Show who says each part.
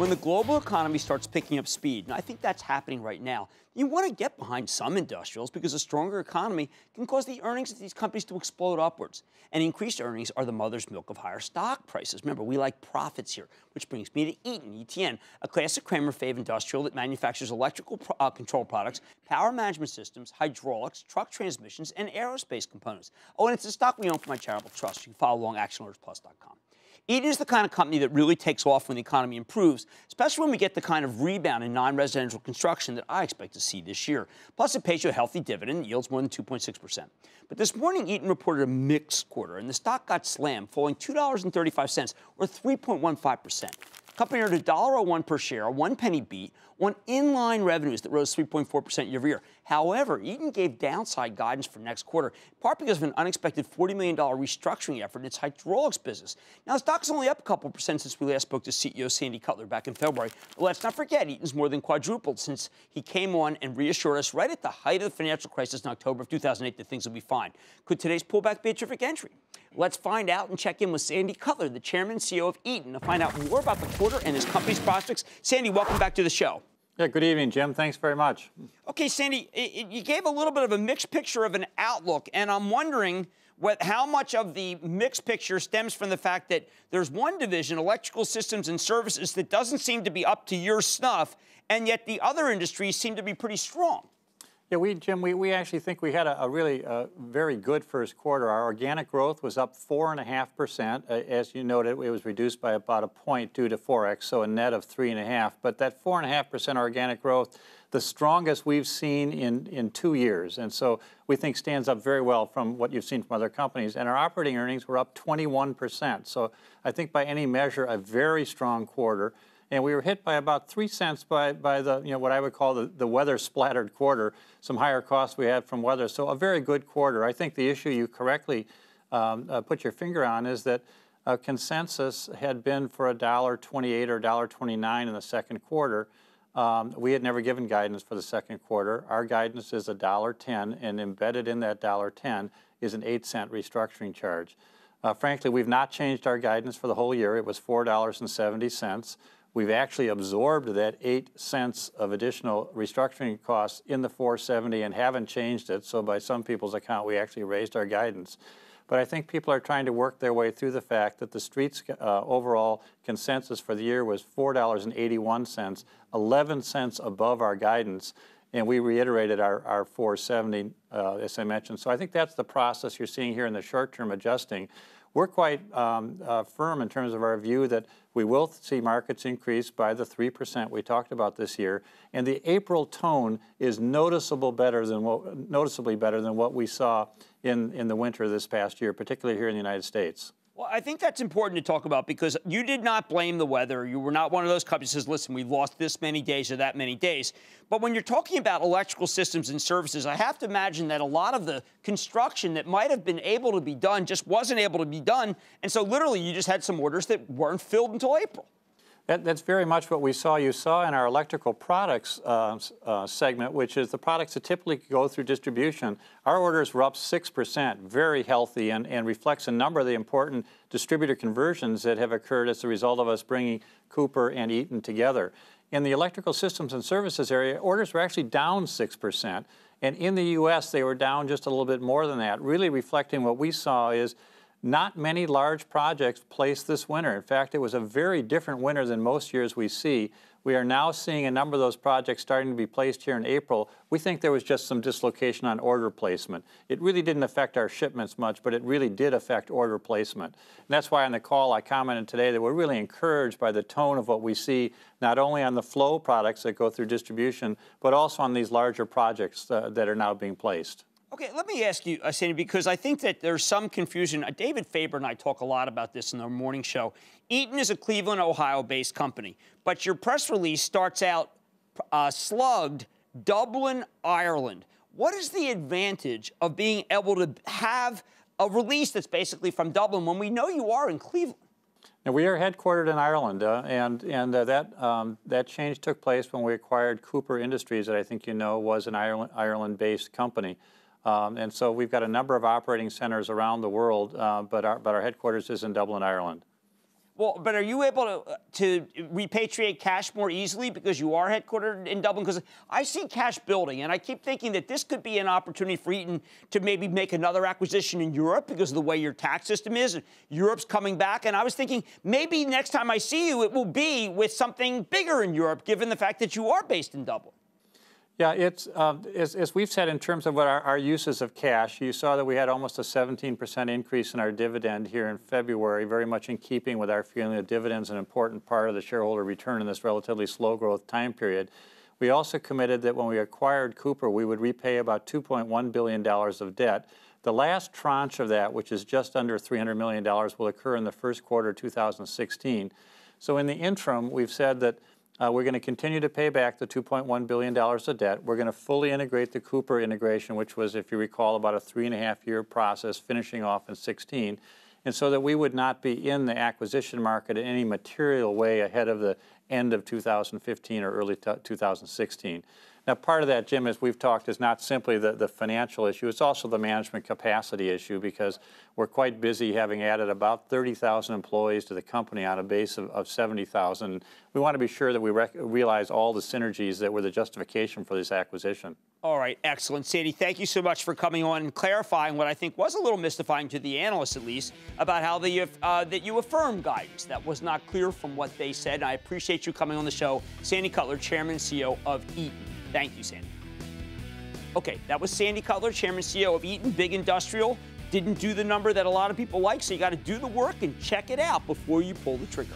Speaker 1: when the global economy starts picking up speed, and I think that's happening right now, you want to get behind some industrials because a stronger economy can cause the earnings of these companies to explode upwards. And increased earnings are the mother's milk of higher stock prices. Remember, we like profits here, which brings me to Eaton, ETN, a classic Kramer fave industrial that manufactures electrical pro uh, control products, power management systems, hydraulics, truck transmissions, and aerospace components. Oh, and it's a stock we own for my charitable trust. You can follow along actionalertsplus.com. It is the kind of company that really takes off when the economy improves, especially when we get the kind of rebound in non residential construction that I expect to see this year. Plus, it pays you a healthy dividend, yields more than 2.6%. But this morning, Eaton reported a mixed quarter, and the stock got slammed, falling $2.35 or 3.15% company earned $1.01 per share, a one penny beat, on inline revenues that rose 3.4% year over year. However, Eaton gave downside guidance for next quarter, in part because of an unexpected $40 million restructuring effort in its hydraulics business. Now, the stock's only up a couple percent since we last spoke to CEO Sandy Cutler back in February. But let's not forget, Eaton's more than quadrupled since he came on and reassured us right at the height of the financial crisis in October of 2008 that things would be fine. Could today's pullback be a terrific entry? Let's find out and check in with Sandy Cutler, the chairman and CEO of Eaton, to find out more about the quarter and his company's prospects. Sandy, welcome back to the show. Yeah, good evening, Jim. Thanks very much. Okay, Sandy, you gave a little bit of a mixed picture of an outlook, and I'm wondering what, how much of the mixed picture stems from the fact that there's one division, electrical systems and services, that doesn't seem to be up to your snuff, and yet the other industries seem to be pretty strong.
Speaker 2: Yeah, we, Jim, we, we actually think we had a, a really uh, very good first quarter. Our organic growth was up 4.5%. Uh, as you noted, it was reduced by about a point due to Forex, so a net of 3.5%. But that 4.5% organic growth, the strongest we've seen in, in two years. And so we think stands up very well from what you've seen from other companies. And our operating earnings were up 21%. So I think by any measure, a very strong quarter and we were hit by about three cents by, by the, you know, what I would call the, the weather splattered quarter, some higher costs we had from weather. So a very good quarter. I think the issue you correctly um, uh, put your finger on is that uh, consensus had been for $1.28 or $1.29 in the second quarter. Um, we had never given guidance for the second quarter. Our guidance is $1.10, and embedded in that $1.10 is an 8 cent restructuring charge. Uh, frankly, we've not changed our guidance for the whole year. It was $4.70. We've actually absorbed that 8 cents of additional restructuring costs in the 470 and haven't changed it. So by some people's account, we actually raised our guidance. But I think people are trying to work their way through the fact that the street's uh, overall consensus for the year was $4.81, 11 cents above our guidance. And we reiterated our, our 470, uh, as I mentioned. So I think that's the process you're seeing here in the short term adjusting we're quite um, uh, firm in terms of our view that we will see markets increase by the 3% we talked about this year. And the April tone is noticeable better than what, noticeably better than what we saw in, in the winter this past year, particularly here in the United States. Well, I think that's important to talk about because you did not blame the
Speaker 1: weather. You were not one of those companies that says, listen, we lost this many days or that many days. But when you're talking about electrical systems and services, I have to imagine that a lot of the construction that might have been able to be
Speaker 2: done just wasn't able to be done. And so literally you just had some orders that weren't filled until April. That, that's very much what we saw. You saw in our electrical products uh, uh, segment, which is the products that typically go through distribution. Our orders were up 6%, very healthy, and, and reflects a number of the important distributor conversions that have occurred as a result of us bringing Cooper and Eaton together. In the electrical systems and services area, orders were actually down 6%. And in the U.S., they were down just a little bit more than that, really reflecting what we saw is not many large projects placed this winter. In fact, it was a very different winter than most years we see. We are now seeing a number of those projects starting to be placed here in April. We think there was just some dislocation on order placement. It really didn't affect our shipments much, but it really did affect order placement. And that's why on the call I commented today that we're really encouraged by the tone of what we see, not only on the flow products that go through distribution, but also on these larger projects uh, that are now being placed.
Speaker 1: Okay, let me ask you, uh, Sandy, because I think that there's some confusion. Uh, David Faber and I talk a lot about this in the morning show. Eaton is a Cleveland, Ohio based company, but your press release starts out uh, slugged Dublin, Ireland. What is the advantage of being able to have a release that's basically from Dublin when we know you are in Cleveland?
Speaker 2: Now, we are headquartered in Ireland, uh, and and uh, that um, that change took place when we acquired Cooper Industries, that I think you know was an Ireland Ireland-based company. Um, and so we've got a number of operating centers around the world, uh, but, our, but our headquarters is in Dublin, Ireland.
Speaker 1: Well, but are you able to, to repatriate cash more easily because you are headquartered in Dublin? Because I see cash building, and I keep thinking that this could be an opportunity for Eaton to maybe make another acquisition in Europe because of the way your tax system is. Europe's coming back, and I was thinking maybe next time I see you, it will be with something bigger in Europe, given the fact that you are based in Dublin.
Speaker 2: Yeah, it's, um, as, as, we've said in terms of what our, our, uses of cash, you saw that we had almost a 17% increase in our dividend here in February, very much in keeping with our feeling that dividends an important part of the shareholder return in this relatively slow growth time period. We also committed that when we acquired Cooper, we would repay about $2.1 billion of debt. The last tranche of that, which is just under $300 million, will occur in the first quarter 2016. So in the interim, we've said that uh, we're going to continue to pay back the $2.1 billion of debt. We're going to fully integrate the Cooper integration, which was, if you recall, about a three and a half year process, finishing off in 16 and so that we would not be in the acquisition market in any material way ahead of the end of 2015 or early 2016. Now, part of that, Jim, as we've talked, is not simply the, the financial issue, it's also the management capacity issue because we're quite busy having added about 30,000 employees to the company on a base of, of 70,000. We want to be sure that we realize all the synergies that were the justification for this acquisition.
Speaker 1: All right, excellent. Sandy, thank you so much for coming on and clarifying what I think was a little mystifying to the analysts, at least, about how the, uh, that you affirm guidance. That was not clear from what they said. I appreciate you coming on the show. Sandy Cutler, Chairman and CEO of Eaton. Thank you, Sandy. Okay, that was Sandy Cutler, Chairman and CEO of Eaton, big industrial. Didn't do the number that a lot of people like, so you got to do the work and check it out before you pull the trigger.